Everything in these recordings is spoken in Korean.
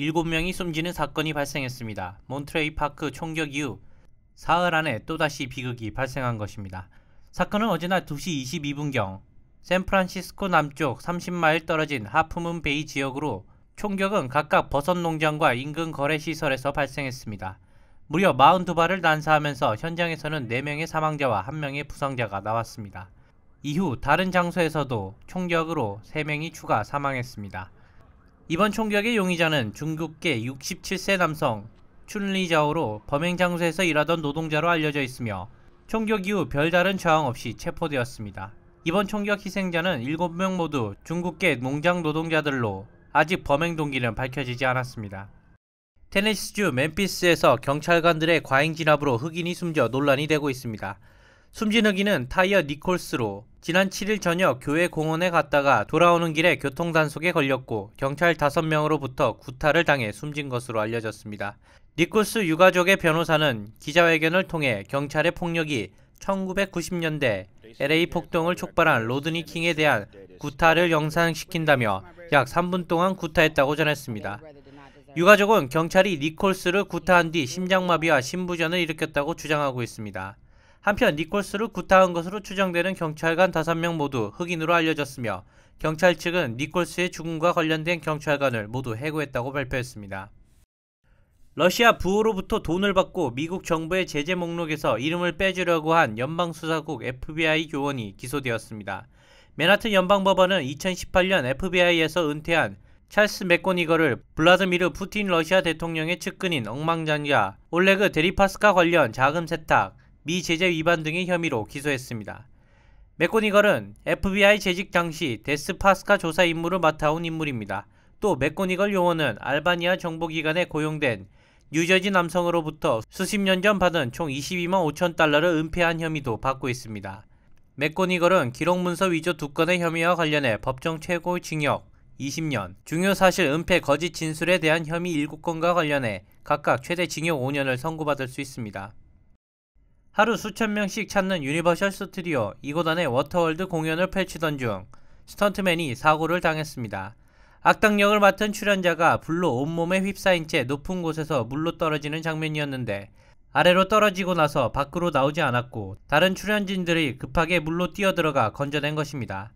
7명이 숨지는 사건이 발생했습니다. 몬트레이 파크 총격 이후 사흘 안에 또다시 비극이 발생한 것입니다. 사건은 어제날 2시 22분경 샌프란시스코 남쪽 30마일 떨어진 하프문 베이 지역으로 총격은 각각 버섯 농장과 인근 거래시설에서 발생했습니다. 무려 42발을 난사하면서 현장에서는 4명의 사망자와 1명의 부상자가 나왔습니다. 이후 다른 장소에서도 총격으로 3명이 추가 사망했습니다. 이번 총격의 용의자는 중국계 67세 남성 춘리자오로 범행 장소에서 일하던 노동자로 알려져 있으며 총격 이후 별다른 저항 없이 체포되었습니다. 이번 총격 희생자는 7명 모두 중국계 농장 노동자들로 아직 범행 동기는 밝혀지지 않았습니다. 테네시스주 멤피스에서 경찰관들의 과잉 진압으로 흑인이 숨져 논란이 되고 있습니다. 숨진 흑인은 타이어 니콜스로 지난 7일 저녁 교회 공원에 갔다가 돌아오는 길에 교통단속에 걸렸고 경찰 5명으로부터 구타를 당해 숨진 것으로 알려졌습니다. 니콜스 유가족의 변호사는 기자회견을 통해 경찰의 폭력이 1990년대 LA 폭동을 촉발한 로드니 킹에 대한 구타를 영상시킨다며 약 3분 동안 구타했다고 전했습니다. 유가족은 경찰이 니콜스를 구타한 뒤 심장마비와 심부전을 일으켰다고 주장하고 있습니다. 한편 니콜스를 구타한 것으로 추정되는 경찰관 5명 모두 흑인으로 알려졌으며 경찰 측은 니콜스의 죽음과 관련된 경찰관을 모두 해고했다고 발표했습니다. 러시아 부호로부터 돈을 받고 미국 정부의 제재 목록에서 이름을 빼주려고 한 연방수사국 FBI 요원이 기소되었습니다. 맨하튼 연방법원은 2018년 FBI에서 은퇴한 찰스 맥고니거를 블라드미르 푸틴 러시아 대통령의 측근인 억망장자 올레그 데리파스카 관련 자금 세탁, 미 제재 위반 등의 혐의로 기소했습니다. 맥고니걸은 FBI 재직 당시 데스파스카 조사 임무를 맡아온 인물입니다. 또 맥고니걸 요원은 알바니아 정보기관에 고용된 뉴저지 남성으로부터 수십 년 전 받은 총 22만 5천 달러를 은폐한 혐의도 받고 있습니다. 맥고니걸은 기록문서 위조 두 건의 혐의와 관련해 법정 최고 징역 20년, 중요사실 은폐 거짓 진술에 대한 혐의 7건과 관련해 각각 최대 징역 5년을 선고받을 수 있습니다. 하루 수천 명씩 찾는 유니버셜 스튜디오 이곳 안에 워터월드 공연을 펼치던 중 스턴트맨이 사고를 당했습니다. 악당 역을 맡은 출연자가 불로 온몸에 휩싸인 채 높은 곳에서 물로 떨어지는 장면이었는데 아래로 떨어지고 나서 밖으로 나오지 않았고 다른 출연진들이 급하게 물로 뛰어들어가 건져낸 것입니다.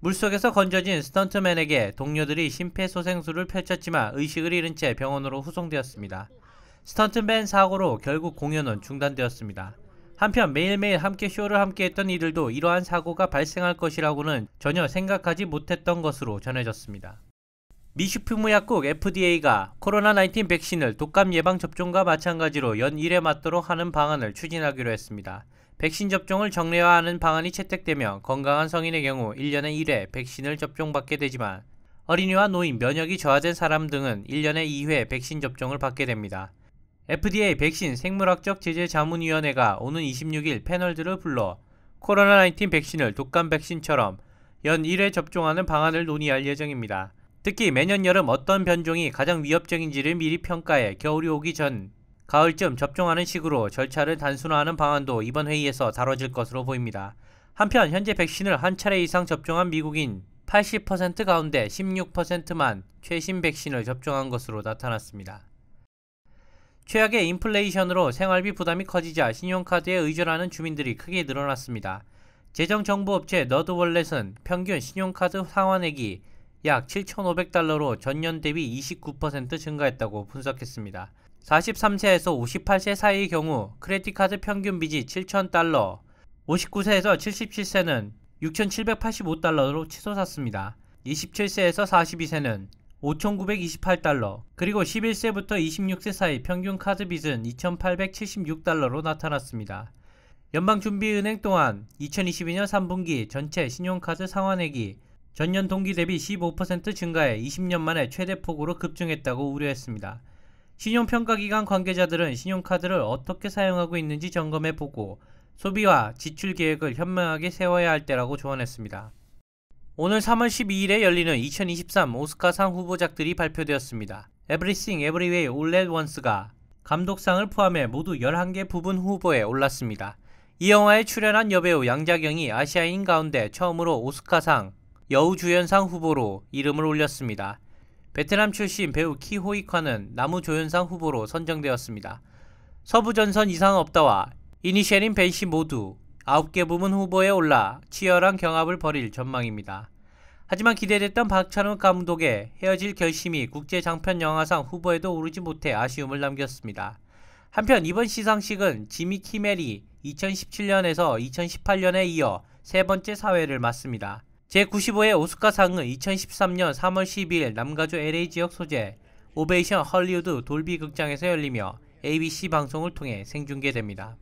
물속에서 건져진 스턴트맨에게 동료들이 심폐소생술을 펼쳤지만 의식을 잃은 채 병원으로 후송되었습니다. 스턴트맨 사고로 결국 공연은 중단되었습니다. 한편 매일매일 함께 쇼를 함께 했던 이들도 이러한 사고가 발생할 것이라고는 전혀 생각하지 못했던 것으로 전해졌습니다. 미슈품의 약국 FDA가 코로나19 백신을 독감 예방 접종과 마찬가지로 연 1회 맞도록 하는 방안을 추진하기로 했습니다. 백신 접종을 정례화하는 방안이 채택되며 건강한 성인의 경우 1년에 1회 백신을 접종받게 되지만 어린이와 노인, 면역이 저하된 사람 등은 1년에 2회 백신 접종을 받게 됩니다. FDA 백신 생물학적 제재 자문위원회가 오는 26일 패널들을 불러 코로나19 백신을 독감 백신처럼 연 1회 접종하는 방안을 논의할 예정입니다. 특히 매년 여름 어떤 변종이 가장 위협적인지를 미리 평가해 겨울이 오기 전 가을쯤 접종하는 식으로 절차를 단순화하는 방안도 이번 회의에서 다뤄질 것으로 보입니다. 한편 현재 백신을 한 차례 이상 접종한 미국인 80% 가운데 16%만 최신 백신을 접종한 것으로 나타났습니다. 최악의 인플레이션으로 생활비 부담이 커지자 신용카드에 의존하는 주민들이 크게 늘어났습니다. 재정정보업체 너드월렛은 평균 신용카드 상환액이 약 7,500달러로 전년 대비 29% 증가했다고 분석했습니다. 43세에서 58세 사이의 경우 크레딧카드 평균 빚이 7,000달러, 59세에서 77세는 6,785달러로 치솟았습니다. 27세에서 42세는 5,928달러, 그리고 11세부터 26세 사이 평균 카드빚은 2,876달러로 나타났습니다. 연방준비은행 또한 2022년 3분기 전체 신용카드 상환액이 전년 동기 대비 15% 증가해 20년 만에 최대폭으로 급증했다고 우려했습니다. 신용평가기관 관계자들은 신용카드를 어떻게 사용하고 있는지 점검해 보고 소비와 지출 계획을 현명하게 세워야 할 때라고 조언했습니다. 오늘 3월 12일에 열리는 2023 오스카상 후보작들이 발표되었습니다. Everything Everywhere All at Once가 감독상을 포함해 모두 11개 부분 후보에 올랐습니다. 이 영화에 출연한 여배우 양자경이 아시아인 가운데 처음으로 오스카상 여우주연상 후보로 이름을 올렸습니다. 베트남 출신 배우 키호이카는 나무조연상 후보로 선정되었습니다. 서부전선 이상 없다와 이니셜인 베이시 모두 9개 부문 후보에 올라 치열한 경합을 벌일 전망입니다. 하지만 기대됐던 박찬욱 감독의 헤어질 결심이 국제 장편 영화상 후보에도 오르지 못해 아쉬움을 남겼습니다. 한편 이번 시상식은 지미 키멜이 2017년에서 2018년에 이어 세 번째 사회를 맡습니다. 제95회 오스카상은 2013년 3월 12일 남가주 LA 지역 소재 오베이션 헐리우드 돌비 극장에서 열리며 ABC 방송을 통해 생중계됩니다.